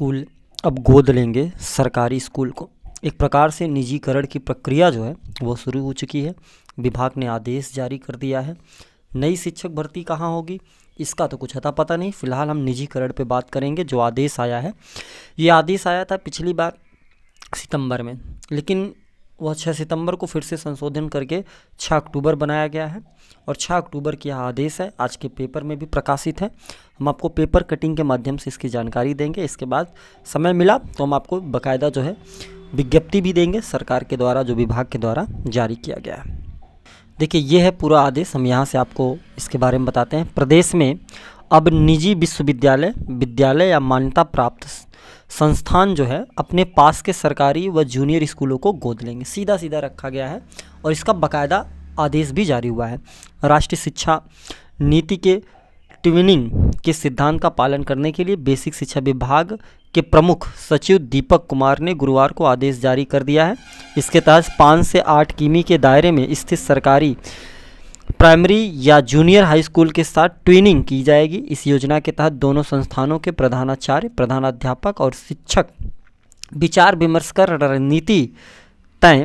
school अब गोद लेंगे सरकारी स्कूल को एक प्रकार से निजीकरण की प्रक्रिया जो है वो शुरू हो चुकी है विभाग ने आदेश जारी कर दिया है नई शिक्षक भर्ती कहाँ होगी इसका तो कुछ अता पता नहीं फिलहाल हम निजीकरण पे बात करेंगे जो आदेश आया है ये आदेश आया था पिछली बार सितंबर में लेकिन वह छः सितंबर को फिर से संशोधन करके छः अक्टूबर बनाया गया है और छः अक्टूबर की यह आदेश है आज के पेपर में भी प्रकाशित है हम आपको पेपर कटिंग के माध्यम से इसकी जानकारी देंगे इसके बाद समय मिला तो हम आपको बकायदा जो है विज्ञप्ति भी देंगे सरकार के द्वारा जो विभाग के द्वारा जारी किया गया है देखिए ये है पूरा आदेश हम यहाँ से आपको इसके बारे में बताते हैं प्रदेश में अब निजी विश्वविद्यालय विद्यालय या मान्यता प्राप्त संस्थान जो है अपने पास के सरकारी व जूनियर स्कूलों को गोद लेंगे सीधा सीधा रखा गया है और इसका बाकायदा आदेश भी जारी हुआ है राष्ट्रीय शिक्षा नीति के ट्विनिंग के सिद्धांत का पालन करने के लिए बेसिक शिक्षा विभाग के प्रमुख सचिव दीपक कुमार ने गुरुवार को आदेश जारी कर दिया है इसके तहत पाँच से आठ किमी के दायरे में स्थित सरकारी प्राइमरी या जूनियर हाई स्कूल के साथ ट्विनिंग की जाएगी इस योजना के तहत दोनों संस्थानों के प्रधानाचार्य प्रधानाध्यापक और शिक्षक विचार विमर्श कर रणनीति तय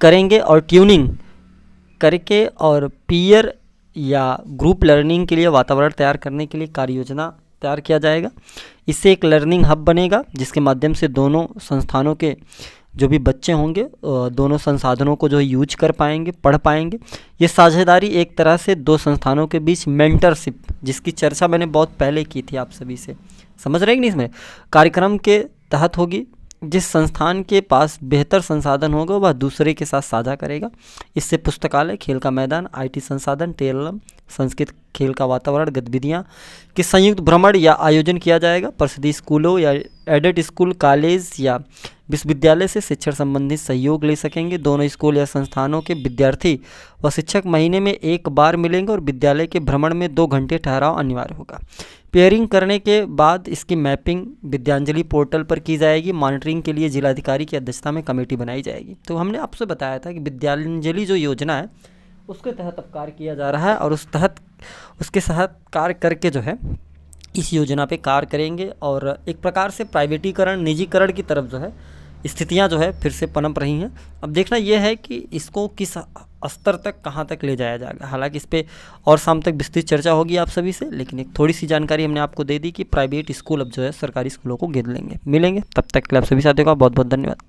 करेंगे और ट्यूनिंग करके और पीयर या ग्रुप लर्निंग के लिए वातावरण तैयार करने के लिए कार्य योजना तैयार किया जाएगा इससे एक लर्निंग हब बनेगा जिसके माध्यम से दोनों संस्थानों के जो भी बच्चे होंगे दोनों संसाधनों को जो यूज कर पाएंगे पढ़ पाएंगे ये साझेदारी एक तरह से दो संस्थानों के बीच मेंटरशिप जिसकी चर्चा मैंने बहुत पहले की थी आप सभी से समझ रहे कि नहीं इसमें कार्यक्रम के तहत होगी जिस संस्थान के पास बेहतर संसाधन होगा वह दूसरे के साथ साझा करेगा इससे पुस्तकालय खेल का मैदान आईटी संसाधन टेलम संस्कृत खेल का वातावरण गतिविधियाँ के संयुक्त भ्रमण या आयोजन किया जाएगा प्रसिद्धि स्कूलों या एडेड स्कूल कॉलेज या विश्वविद्यालय से शिक्षण संबंधित सहयोग ले सकेंगे दोनों स्कूल या संस्थानों के विद्यार्थी व शिक्षक महीने में एक बार मिलेंगे और विद्यालय के भ्रमण में दो घंटे ठहराव अनिवार्य होगा पेयरिंग करने के बाद इसकी मैपिंग विद्यांजलि पोर्टल पर की जाएगी मॉनिटरिंग के लिए जिलाधिकारी की अध्यक्षता में कमेटी बनाई जाएगी तो हमने आपसे बताया था कि विद्यांजलि जो योजना है उसके तहत अब कार्य किया जा रहा है और उस तहत उसके साथ कार्य करके जो है इस योजना पे कार्य करेंगे और एक प्रकार से प्राइवेटीकरण निजीकरण की तरफ जो है स्थितियां जो है फिर से पनप रही हैं अब देखना यह है कि इसको किस स्तर तक कहाँ तक ले जाया जाएगा हालांकि इस पर और शाम तक विस्तृत चर्चा होगी आप सभी से लेकिन एक थोड़ी सी जानकारी हमने आपको दे दी कि प्राइवेट स्कूल अब जो है सरकारी स्कूलों को गिर लेंगे मिलेंगे तब तक के लिए आप सभी साथियों का बहुत बहुत धन्यवाद